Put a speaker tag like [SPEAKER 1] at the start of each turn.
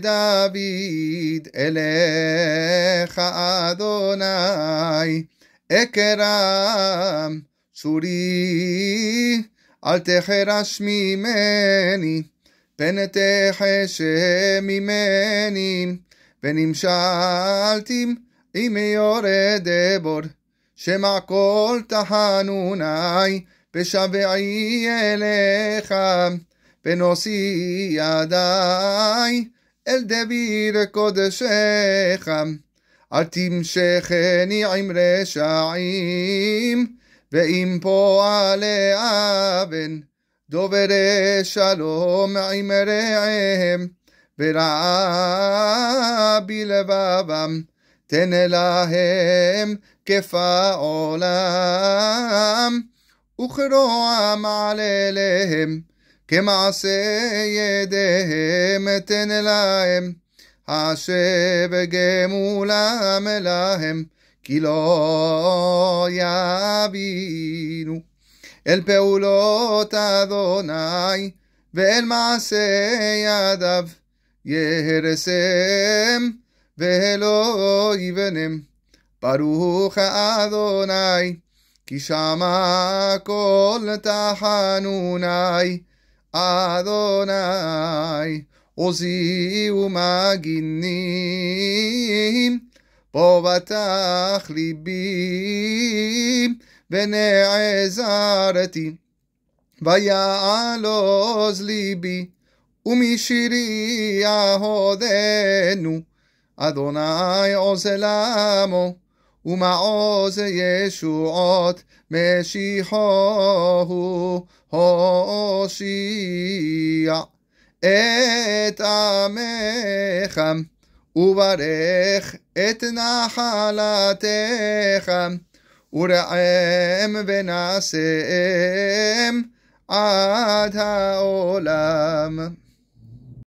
[SPEAKER 1] דוד, אליך אדוני, אקרם צורי אל תחרש ממני, פן תחשה ממני, ונמשלתי עם יורה דבור, שמע כל תחנוני, ושבעי אליך, ונושאי ידיי אל דביר קודשך, אל תמשכני עם רשעים, ואם פועלי אבן, דוברי שלום עם רעיהם, ורעה בלבבם, תן להם כפעולם, וכרועם עליהם, כמעשה ידיהם. אתן להם, אשר בגמולה מלהם, כי לא יבינו. אל פעולות אדוני ואל מעשה ידיו, יהרסם ולא יבנם. ברוך אדוני, כי שמע כל תחנוני, אדוני. עוזי ומגינים, פה בטח ליבי ונעזרתי. ויעלוז ליבי ומשירי יהודנו, אדוני עושה למו ומעוז ישועות משיחו הוא הושיע. את עמך, וברך את נחלתך, ורעם ונעשם עד העולם.